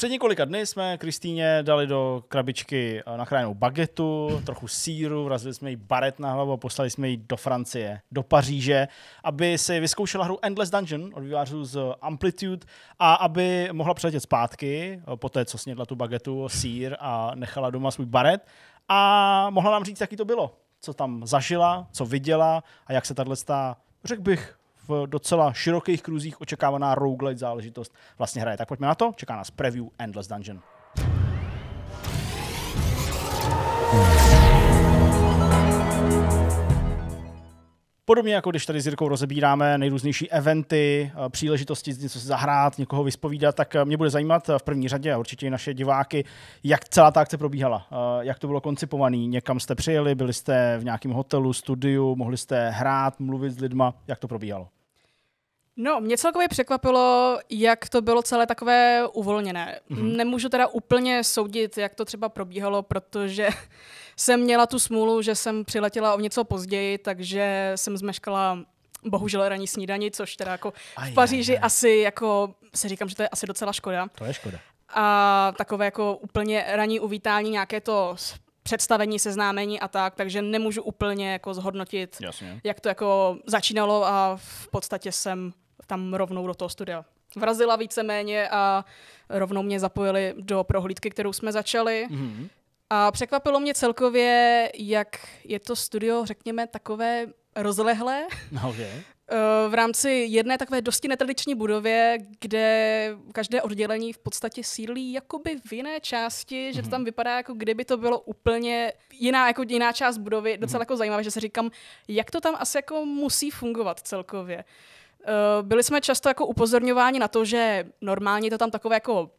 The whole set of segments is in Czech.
Před několika dny jsme Kristýně dali do krabičky eh, nachráněnou bagetu, trochu síru, vrazili jsme jí baret na hlavu a poslali jsme ji do Francie, do Paříže, aby si vyzkoušela hru Endless Dungeon od vývářů z Amplitude a aby mohla přiletět zpátky eh, po té, co snědla tu bagetu, sír a nechala doma svůj baret a mohla nám říct, jaký to bylo, co tam zažila, co viděla a jak se tato, řekl bych, v docela širokých kruzích očekávaná roguelite záležitost vlastně hraje. Tak pojďme na to, čeká nás preview Endless Dungeon. Podobně jako když tady s Jirkou rozebíráme nejrůznější eventy, eh, příležitosti něco zahrát, někoho vyspovídat, tak eh, mě bude zajímat eh, v první řadě a určitě i naše diváky, jak celá ta akce probíhala, jak to bylo koncipované, někam jste přijeli, byli jste v nějakém hotelu, studiu, mohli jste hrát, mluvit s lidma, jak to probíhalo. No, mě celkově překvapilo, jak to bylo celé takové uvolněné. Mm-hmm. Nemůžu teda úplně soudit, jak to třeba probíhalo, protože jsem měla tu smůlu, že jsem přiletěla o něco později, takže jsem zmeškala bohužel ranní snídani, což teda jako v Paříži aj, aj. asi jako se říkám, že to je asi docela škoda. To je škoda. A takové jako úplně ranní uvítání, nějaké to představení, seznámení a tak, takže nemůžu úplně jako zhodnotit, Jasně. jak to jako začínalo a v podstatě jsem tam rovnou do toho studia vrazila víceméně a rovnou mě zapojili do prohlídky, kterou jsme začali. Mm-hmm. A překvapilo mě celkově, jak je to studio, řekněme, takové rozlehlé. No, okay. Eh, v rámci jedné takové dosti netradiční budově, kde každé oddělení v podstatě sídlí jakoby v jiné části, že to tam mhm. vypadá, jako kdyby to bylo úplně jiná, jako jiná část budovy. Docela mhm. jako zajímavé, že se říkám, jak to tam asi jako musí fungovat celkově. Eh, byli jsme často jako upozorňováni na to, že normálně to tam takové jako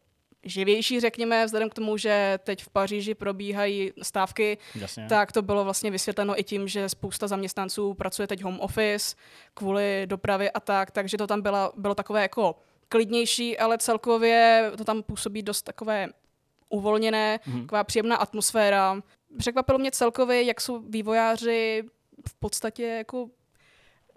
živější, řekněme, vzhledem k tomu, že teď v Paříži probíhají stávky, Jasně. tak to bylo vlastně vysvětleno i tím, že spousta zaměstnanců pracuje teď home office kvůli dopravě a tak, takže to tam byla, bylo takové jako klidnější, ale celkově to tam působí dost takové uvolněné, mm-hmm. taková příjemná atmosféra. Překvapilo mě celkově, jak jsou vývojáři v podstatě jako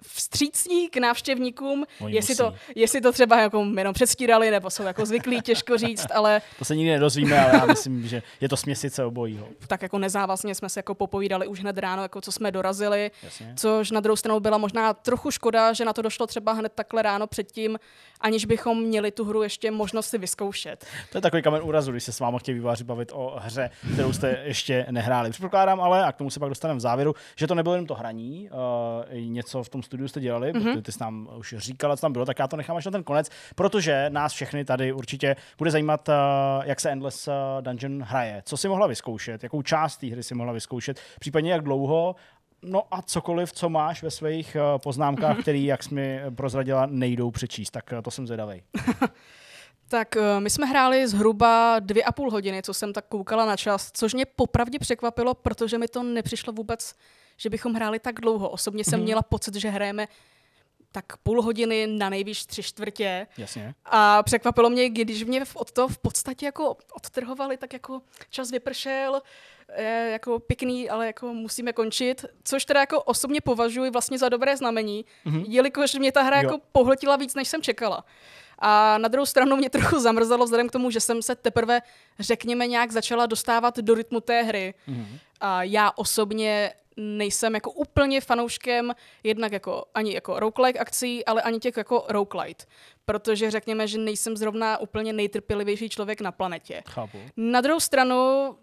vstřícní k návštěvníkům, jestli to, jestli to třeba jako jenom předstírali, nebo jsou jako zvyklí, těžko říct, ale... To se nikdy nedozvíme, ale já myslím, že je to směsice obojího. Tak jako nezávazně jsme se jako popovídali už hned ráno, jako co jsme dorazili, Jasně. což na druhou stranu byla možná trochu škoda, že na to došlo třeba hned takhle ráno předtím, aniž bychom měli tu hru ještě možnost si vyzkoušet. To je takový kamen úrazu, když se s váma chtějí výváři bavit o hře, kterou jste ještě nehráli. Předpokládám ale, a k tomu se pak dostaneme v závěru, že to nebylo jenom to hraní, uh, něco v tom studiu jste dělali, mm-hmm. protože ty jsi nám už říkala, co tam bylo, tak já to nechám až na ten konec, protože nás všechny tady určitě bude zajímat, eh, jak se Endless eh, Dungeon hraje, co si mohla vyzkoušet, jakou část té hry si mohla vyzkoušet, případně jak dlouho No a cokoliv, co máš ve svých eh, poznámkách, mm-hmm. které, jak jsi mi prozradila, nejdou přečíst, tak to jsem zvědavej. Tak my jsme hráli zhruba dvě a půl hodiny, co jsem tak koukala na čas, což mě popravdě překvapilo, protože mi to nepřišlo vůbec že bychom hráli tak dlouho. Osobně jsem mhm. měla pocit, že hrajeme tak půl hodiny, na nejvýš tři čtvrtě. Jasně. A překvapilo mě, když mě od toho v podstatě jako odtrhovali, tak jako čas vypršel, eh, jako pěkný, ale jako musíme končit, což teda jako osobně považuji vlastně za dobré znamení, mm-hmm. jelikož mě ta hra jo. jako pohltila víc, než jsem čekala. A na druhou stranu mě trochu zamrzelo vzhledem k tomu, že jsem se teprve, řekněme, nějak začala dostávat do rytmu té hry. Mm-hmm. A já osobně nejsem jako úplně fanouškem jednak jako ani jako roguelike akcí, ale ani těch jako roguelite. Protože řekněme, že nejsem zrovna úplně nejtrpělivější člověk na planetě. Chápu. Na druhou stranu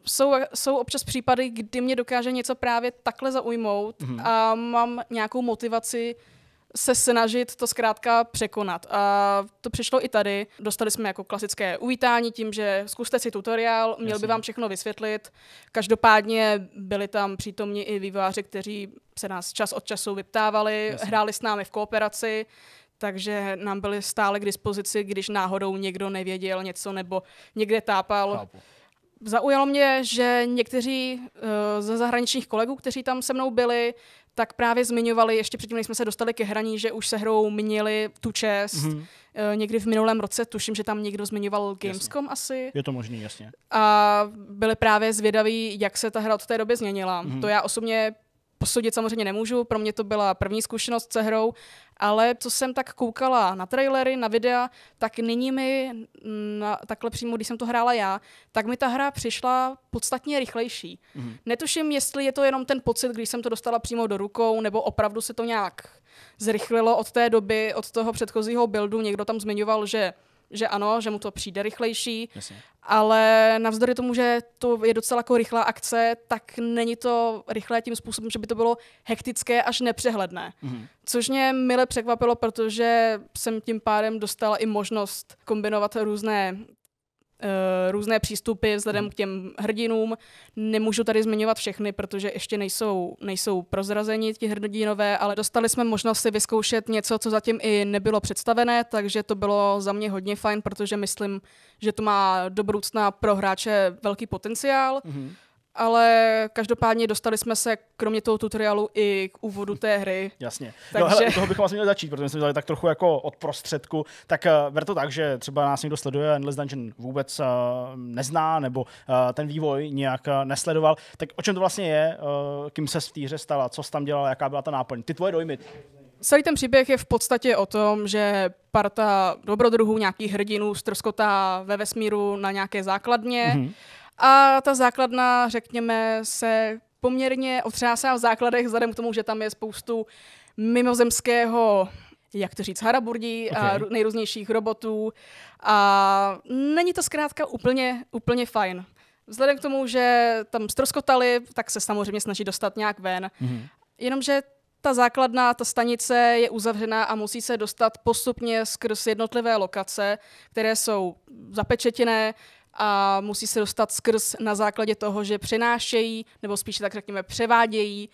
jsou, jsou občas případy, kdy mě dokáže něco právě takhle zaujmout mm-hmm. a mám nějakou motivaci se snažit to zkrátka překonat. A to přišlo i tady. Dostali jsme jako klasické uvítání tím, že zkuste si tutoriál, měl Jasně. by vám všechno vysvětlit. Každopádně byli tam přítomni i výváři, kteří se nás čas od času vyptávali, Jasně. hráli s námi v kooperaci, takže nám byli stále k dispozici, když náhodou někdo nevěděl něco nebo někde tápal. Chápu. Zaujalo mě, že někteří uh, ze zahraničních kolegů, kteří tam se mnou byli, tak právě zmiňovali, ještě předtím, než jsme se dostali ke hraní, že už se hrou měli tu čest. Mm-hmm. Někdy v minulém roce, tuším, že tam někdo zmiňoval Gamescom jasně. asi. Je to možný, jasně. A byli právě zvědaví, jak se ta hra od té doby změnila. Mm-hmm. To já osobně Posoudit samozřejmě nemůžu, pro mě to byla první zkušenost se hrou, ale co jsem tak koukala na trailery, na videa, tak nyní mi, na, mm, takhle přímo, když jsem to hrála já, tak mi ta hra přišla podstatně rychlejší. Mm. Netuším, jestli je to jenom ten pocit, když jsem to dostala přímo do rukou, nebo opravdu se to nějak zrychlilo od té doby, od toho předchozího buildu. Někdo tam zmiňoval, že že ano, že mu to přijde rychlejší, Jasně. ale navzdory tomu, že to je docela jako rychlá akce, tak není to rychlé tím způsobem, že by to bylo hektické až nepřehledné. Mm-hmm. Což mě mile překvapilo, protože jsem tím pádem dostala i možnost kombinovat různé Eh, různé přístupy vzhledem k těm hrdinům. Nemůžu tady zmiňovat všechny, protože ještě nejsou, nejsou prozrazeni ti hrdinové, ale dostali jsme možnost si vyzkoušet něco, co zatím i nebylo představené, takže to bylo za mě hodně fajn, protože myslím, že to má do budoucna pro hráče velký potenciál. Mm-hmm ale každopádně dostali jsme se kromě toho tutoriálu i k úvodu té hry. Jasně. Takže... No, hele, toho bychom asi měli začít, protože jsme dali tak trochu jako od prostředku. Tak uh, ber to tak, že třeba nás někdo sleduje Endless Dungeon vůbec uh, nezná, nebo uh, ten vývoj nějak uh, nesledoval. Tak o čem to vlastně je, uh, kým se v té hře stala, co jsi tam dělala, jaká byla ta náplň? Ty tvoje dojmy. Celý ten příběh je v podstatě o tom, že parta dobrodruhů, nějakých hrdinů, strskotá ve vesmíru na nějaké základně mm-hmm a ta základna, řekněme, se poměrně otřásá v základech, vzhledem k tomu, že tam je spoustu mimozemského jak to říct, haraburdí okay. a nejrůznějších robotů. A není to zkrátka úplně, úplně fajn. Vzhledem k tomu, že tam stroskotali, tak se samozřejmě snaží dostat nějak ven. Mm-hmm. Jenomže ta základna, ta stanice je uzavřená a musí se dostat postupně skrz jednotlivé lokace, které jsou zapečetěné, a musí se dostat skrz na základě toho, že přenášejí, nebo spíše tak řekněme převádějí,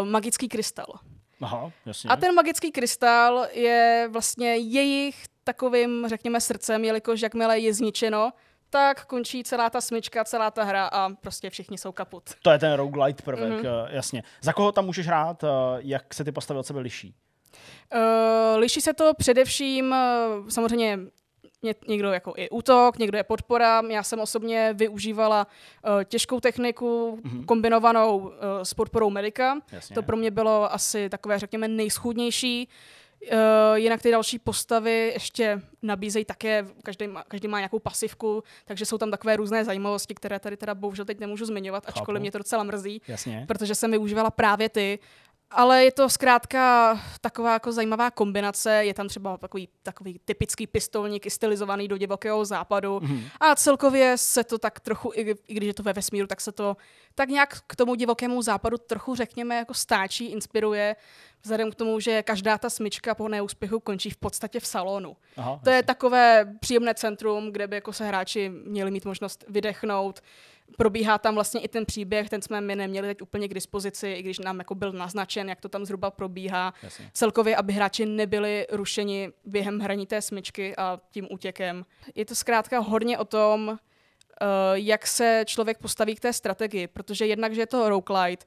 uh, magický krystal. Aha, jasně. A ten magický krystal je vlastně jejich takovým, řekněme, srdcem, jelikož jakmile je zničeno, tak končí celá ta smyčka, celá ta hra a prostě všichni jsou kaput. To je ten roguelite prvek, mm-hmm. jasně. Za koho tam můžeš hrát, eh, jak se ty postavy od sebe liší? Uh, liší se to především samozřejmě někdo jako i útok, někdo je podpora. Já jsem osobně využívala uh, těžkou techniku mm-hmm. kombinovanou uh, s podporou medika. Jasně. To pro mě bylo asi takové, řekněme, nejschůdnější. Uh, jinak ty další postavy ještě nabízejí také, každý má, každý má nějakou pasivku, takže jsou tam takové různé zajímavosti, které tady teda bohužel teď nemůžu zmiňovat, ačkoliv Chápu. mě to docela mrzí, Jasně. protože jsem využívala právě ty ale je to zkrátka taková jako zajímavá kombinace. Je tam třeba takový, takový typický pistolník stylizovaný do divokého západu. Mm. A celkově se to tak trochu, i, i když je to ve vesmíru, tak se to tak nějak k tomu divokému západu trochu, řekněme, jako stáčí, inspiruje. Vzhledem k tomu, že každá ta smyčka po neúspěchu končí v podstatě v salonu. Aha, to jasný. je takové příjemné centrum, kde by jako se hráči měli mít možnost vydechnout, probíhá tam vlastně i ten příběh, ten jsme my neměli teď úplně k dispozici, i když nám jako byl naznačen, jak to tam zhruba probíhá. Jasně. Celkově, aby hráči nebyli rušeni během hraní té smyčky a tím útěkem. Je to zkrátka hodně o tom, eh, jak se člověk postaví k té strategii, protože jednak, že je to roguelite,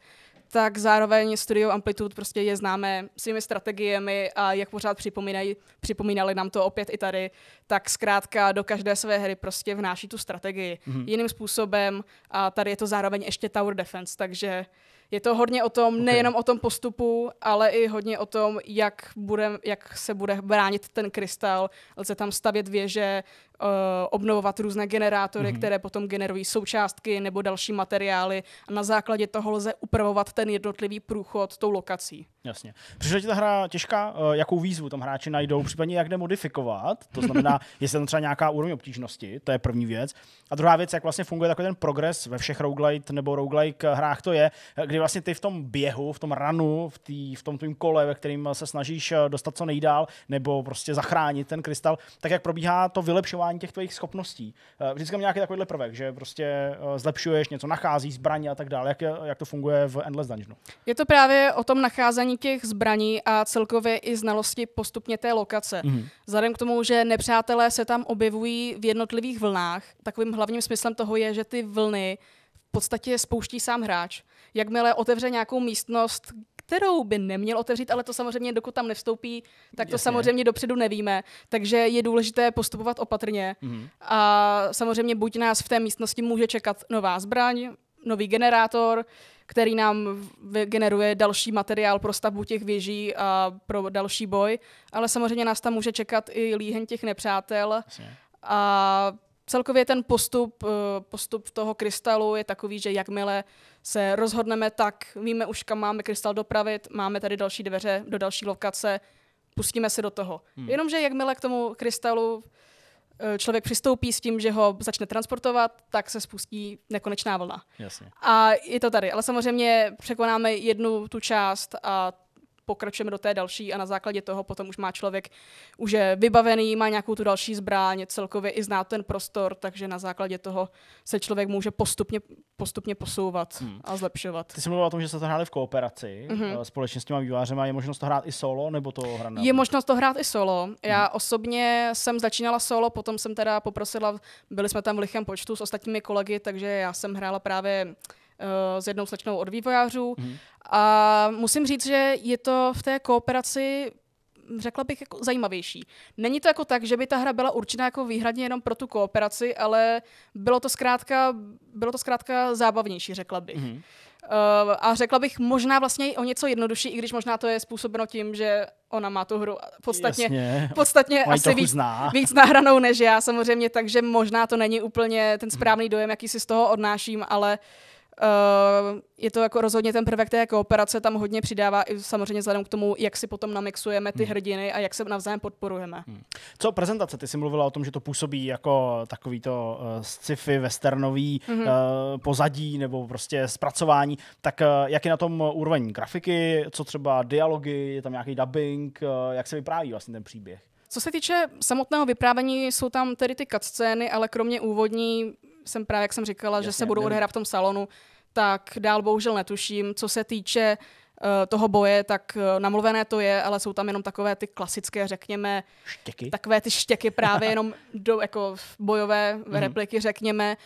tak zároveň Studio Amplitude prostě je známé svými strategiemi a jak pořád připomínají, připomínali nám to opět i tady, tak zkrátka do každé své hry prostě vnáší tu strategii mm-hmm. jiným způsobem a tady je to zároveň ještě Tower Defense, takže je to hodně o tom, okay. nejenom o tom postupu, ale i hodně o tom, jak, bude, jak se bude bránit ten krystal. Lze tam stavět věže, uh, obnovovat různé generátory, mm-hmm. které potom generují součástky nebo další materiály. A na základě toho lze upravovat ten jednotlivý průchod tou lokací. Jasně. Přišla ti ta hra těžká? Eh, jakou výzvu tam hráči najdou, případně jak jde modifikovat? To znamená, jestli tam třeba nějaká úroveň obtížnosti, to je první věc. A druhá věc, jak vlastně funguje takový ten progres ve všech roguelite nebo roguelike hrách to je, kdy vlastně ty v tom běhu, v tom ranu, v, tý, v tom tvým kole, ve kterým se snažíš eh, dostat co nejdál, nebo prostě zachránit ten krystal, tak jak probíhá to vylepšování těch tvých schopností. Eh, vždycky mám nějaký takovýhle prvek, že prostě eh, zlepšuješ něco, nachází zbraně a tak dále. Jak, jak to funguje v Endless Dungeonu? Je to právě o tom nacházení těch zbraní a celkově i znalosti postupně té lokace. Mm-hmm. Vzhledem k tomu, že nepřátelé se tam objevují v jednotlivých vlnách, takovým hlavním smyslem toho je, že ty vlny podstatě spouští sám hráč. Jakmile otevře nějakou místnost, kterou by neměl otevřít, ale to samozřejmě, dokud tam nevstoupí, tak to Jasně. samozřejmě dopředu nevíme. Takže je důležité postupovat opatrně. Mm-hmm. A samozřejmě buď nás v té místnosti může čekat nová zbraň, nový generátor, který nám generuje další materiál pro stavbu těch věží a pro další boj, ale samozřejmě nás tam může čekat i líhen těch nepřátel. Jasně. A celkově ten postup, eh, postup toho krystalu je takový, že jakmile se rozhodneme, tak víme už, kam máme krystal dopravit, máme tady další dveře do další lokace, pustíme se do toho. Hmm. Jenomže jakmile k tomu krystalu eh, člověk přistoupí s tím, že ho začne transportovat, tak se spustí nekonečná vlna. Jasně. A je to tady. Ale samozřejmě překonáme jednu tu část a pokračujeme do té další a na základě toho potom už má člověk, už je vybavený, má nějakou tu další zbraň, celkově i zná ten prostor, takže na základě toho se člověk může postupně, postupně posouvat hmm. a zlepšovat. Ty jsi mluvil o tom, že se to hráli v kooperaci mm-hmm. společně s těma vývářema. Je možnost to hrát i solo, nebo to hrát? Je možnost to hrát i solo. Já hmm. osobně jsem začínala solo, potom jsem teda poprosila, byli jsme tam v lichém počtu s ostatními kolegy, takže já jsem hrála právě Eh, s jednou slečnou od vývojářů. Mm. A musím říct, že je to v té kooperaci řekla bych, jako zajímavější. Není to jako tak, že by ta hra byla určená jako výhradně jenom pro tu kooperaci, ale bylo to zkrátka, bylo to zkrátka zábavnější, řekla bych. Mm-hmm. Uh, a řekla bych možná vlastně i o něco jednodušší, i když možná to je způsobeno tím, že ona má tu hru podstatně, Jasně. podstatně asi víc, zná. víc nahranou než já samozřejmě, takže možná to není úplně ten mhm. správný dojem, jaký si z toho odnáším, ale uh, Eh, je to jako rozhodně ten prvek té kooperace, tam hodně přidává i samozřejmě vzhledem k tomu, jak si potom namixujeme ty hmm. hrdiny a jak se navzájem podporujeme. Hmm. Co prezentace? Ty jsi mluvila o tom, že to působí jako takový to uh, sci-fi, westernový hmm. uh, pozadí nebo prostě zpracování. Tak uh, jak je na tom úroveň grafiky, co třeba dialogy, je tam nějaký dubbing, uh, jak se vypráví vlastně ten příběh? Co se týče samotného vyprávění, jsou tam tedy ty cutscény, ale kromě úvodní jsem právě, jak jsem říkala, Jasně, že se budou odehrát v tom salonu, tak dál bohužel netuším. Co se týče uh, toho boje, tak uh, namluvené to je, ale jsou tam jenom takové ty klasické, řekněme, štěky. takové ty štěky právě jenom do, jako bojové mm. repliky, řekněme.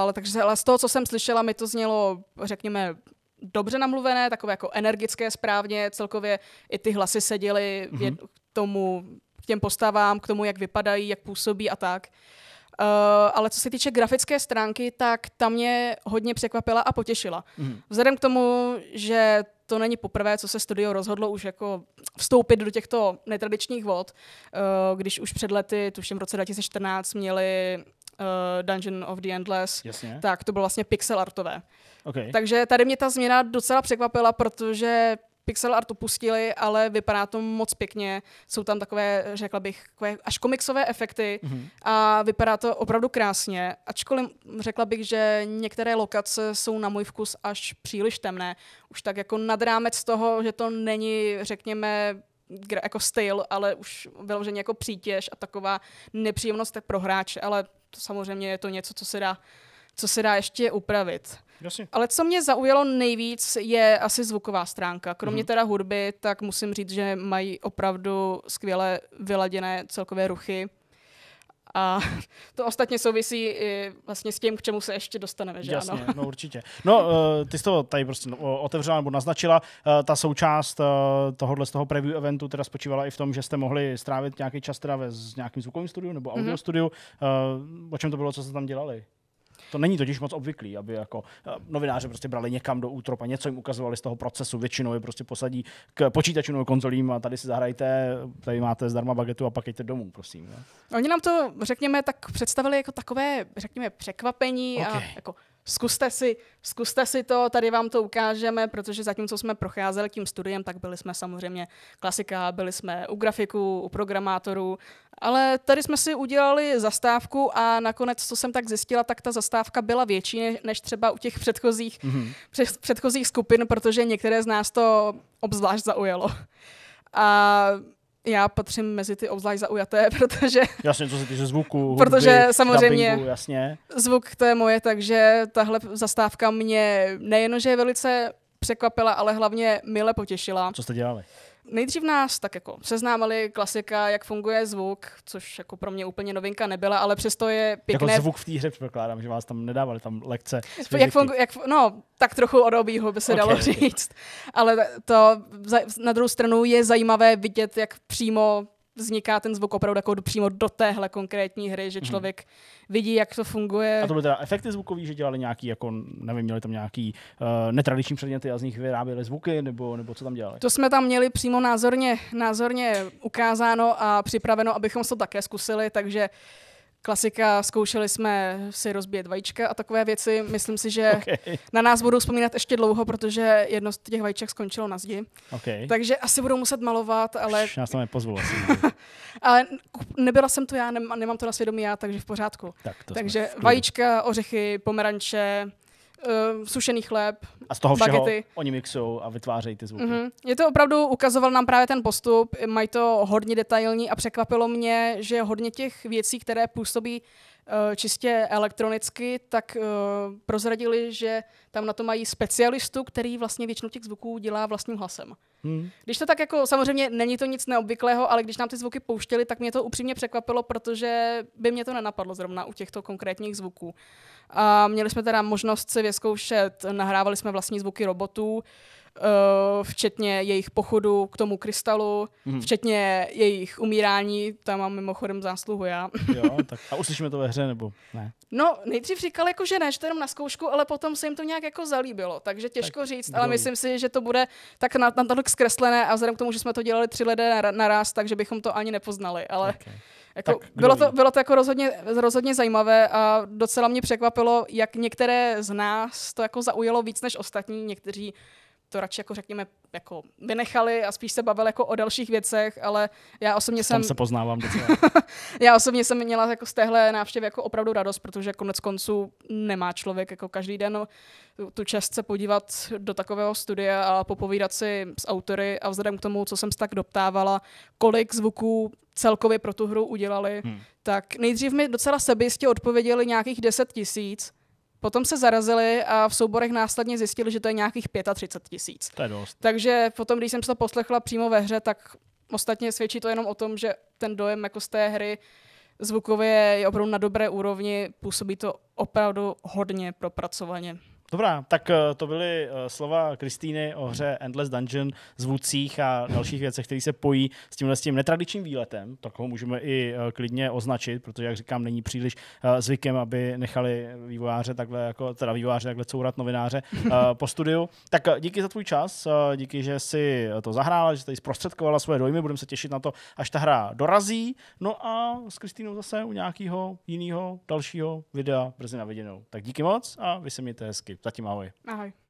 ale takže ale z toho, co jsem slyšela, mi to znělo, řekněme, dobře namluvené, takové jako energické správně, celkově i ty hlasy seděly mm-hmm. k tomu, k těm postavám, k tomu, jak vypadají, jak působí a tak. Uh, Eh, ale co se týče grafické stránky, tak ta mě hodně překvapila a potěšila. Mm. Vzhledem k tomu, že to není poprvé, co se studio rozhodlo už jako vstoupit do těchto netradičních vod, eh, když už před lety, tuším v roce 2014, měli eh, Dungeon of the Endless, Jasně. tak to bylo vlastně pixel artové. Okay. Takže tady mě ta změna docela překvapila, protože pixel art pustili, ale vypadá to moc pěkně. Jsou tam takové, řekla bych, takové až komiksové efekty mm-hmm. a vypadá to opravdu krásně. Ačkoliv řekla bych, že některé lokace jsou na můj vkus až příliš temné. Už tak jako nad rámec toho, že to není, řekněme, jako styl, ale už vyloženě jako přítěž a taková nepříjemnost tak pro hráče, ale to samozřejmě je to něco, co se dá co se dá ještě upravit. Jasně. Ale co mě zaujalo nejvíc, je asi zvuková stránka. Kromě mm-hmm. teda hudby, tak musím říct, že mají opravdu skvěle vyladěné celkové ruchy. A to ostatně souvisí i vlastně s tím, k čemu se ještě dostaneme, že Jasně, ano? no určitě. No, eh, ty jsi to tady prostě no, otevřela nebo naznačila. Eh, ta součást eh, tohohle z toho preview eventu teda spočívala i v tom, že jste mohli strávit nějaký čas teda ve, s nějakým zvukovým studiu nebo mhm. audio mm-hmm. studiu. O čem to bylo, co jste tam dělali? To není totiž moc obvyklý, aby jako eh, novináře prostě brali někam do útrop a něco jim ukazovali z toho procesu. Většinou je prostě posadí k počítačům nebo konzolím a tady si zahrajte, tady máte zdarma bagetu a pak jděte domů, prosím. Ne? Oni nám to, řekněme, tak představili jako takové, řekněme, překvapení okay. a jako zkuste si, zkuste si to, tady vám to ukážeme, protože zatímco jsme procházeli tím studiem, tak byli jsme samozřejmě klasika, byli jsme u grafiku, u programátorů ale tady jsme si udělali zastávku a nakonec, co jsem tak zjistila, tak ta zastávka byla větší než třeba u těch předchozích, mm-hmm. před, předchozích skupin, protože některé z nás to obzvlášť zaujalo. A já patřím mezi ty obzvlášť zaujaté, protože... Jasně, co se týče zvuku, hudby, Protože samozřejmě jasně. zvuk to je moje, takže tahle zastávka mě nejenom, že je velice překvapila, ale hlavně mile potěšila. Co jste dělali? Nejdřív nás tak jako seznámili klasika, jak funguje zvuk, což jako pro mě úplně novinka nebyla, ale přesto je pěkné. Jako zvuk v té hře předpokládám, že vás tam nedávali tam lekce. Jak fungu, jak, no, tak trochu od obího by se okay. dalo říct. Ale to na druhou stranu je zajímavé vidět, jak přímo vzniká ten zvuk opravdu jako přímo do téhle konkrétní hry, že mhm. člověk mm-hmm. vidí, jak to funguje. A to byly teda efekty zvukový, že dělali nějaký, jako nevím, měli tam nějaký uh, netradiční předměty a z nich vyráběli zvuky, nebo, nebo co tam dělali? To jsme tam měli přímo názorně, názorně ukázáno a připraveno, abychom se to také zkusili, takže uh, Klasika, zkoušeli jsme si rozbít vajíčka a takové věci. Myslím si, že okay. na nás budou vzpomínat ještě dlouho, protože jedno z těch vajíček skončilo na zdi. Okay. Takže asi budou muset malovat, ale... Už nás tam nepozvu asi. ale nebyla jsem to já, nemám to na svědomí já, takže v pořádku. Tak, to takže jsme... vajíčka, ořechy, pomeranče, uh, sušený chléb, A z toho všeho bagety. oni mixují a vytvářejí ty zvuky. Mm-hmm. Je to opravdu, ukazoval nám právě ten postup, mají to hodně detailní a překvapilo mě, že hodně těch věcí, které působí Eh, čistě elektronicky, tak eh, prozradili, že tam na to mají specialistu, který vlastně většinu těch zvuků dělá vlastním hlasem. Hmm. Když to tak jako, samozřejmě není to nic neobvyklého, ale když nám ty zvuky pouštěli, tak mě to upřímně překvapilo, protože by mě to nenapadlo zrovna u těchto konkrétních zvuků. A měli jsme teda možnost si vyzkoušet, nahrávali jsme vlastní zvuky robotů, Eh, včetně jejich pochodu k tomu krystalu, hmm. včetně jejich umírání, tam mám mimochodem zásluhu já. jo, tak a uslyšíme to ve hře nebo ne? No, nejdřív říkal jako, že ne, že to jenom na zkoušku, ale potom se jim to nějak jako zalíbilo, takže těžko tak říct, ale myslím si, že to bude tak na, na tohle zkreslené a vzhledem k tomu, že jsme to dělali tři lidé naraz, takže bychom to ani nepoznali, ale... Okay. Eh, jako, bylo, to, bylo to jako rozhodně, rozhodně zajímavé a docela mě překvapilo, jak některé z nás to jako zaujalo víc než ostatní. Někteří to radši jako řekněme jako vynechali a spíš se bavili jako o dalších věcech, ale já osobně jsem... se poznávám docela. já osobně jsem měla jako z téhle návštěvy jako opravdu radost, protože konec konců nemá člověk jako každý den tu čest se podívat do takového studia a popovídat si s autory a vzhledem k tomu, co jsem se tak doptávala, kolik zvuků celkově pro tu hru udělali, hmm. tak nejdřív mi docela sebistě odpověděli nějakých 10 tisíc, Potom se zarazili a v souborech následně zjistili, že to je nějakých 35 tisíc. To je dost. Takže potom, když jsem se to poslechla přímo ve hře, tak ostatně svědčí to jenom o tom, že ten dojem jako z té hry zvukově je opravdu na dobré úrovni, působí to opravdu hodně propracovaně. Dobrá, tak eh, to byly eh, slova Kristýny o hře Endless Dungeon, zvucích a dalších věcech, které se pojí s tímhle s tím netradičním výletem. Tak ho můžeme i eh, klidně označit, protože, jak říkám, není příliš zvykem, aby nechali vývojáře takhle, jako, teda vývojáře takhle courat novináře po studiu. Tak díky za tvůj čas, díky, že si to zahrála, že tady zprostředkovala svoje dojmy, budeme se těšit na to, až ta hra dorazí. No a s Kristýnou zase u nějakého jiného dalšího videa brzy na viděnou. Tak díky moc a vy se mějte hezky. Zatím ahoj. Ahoj.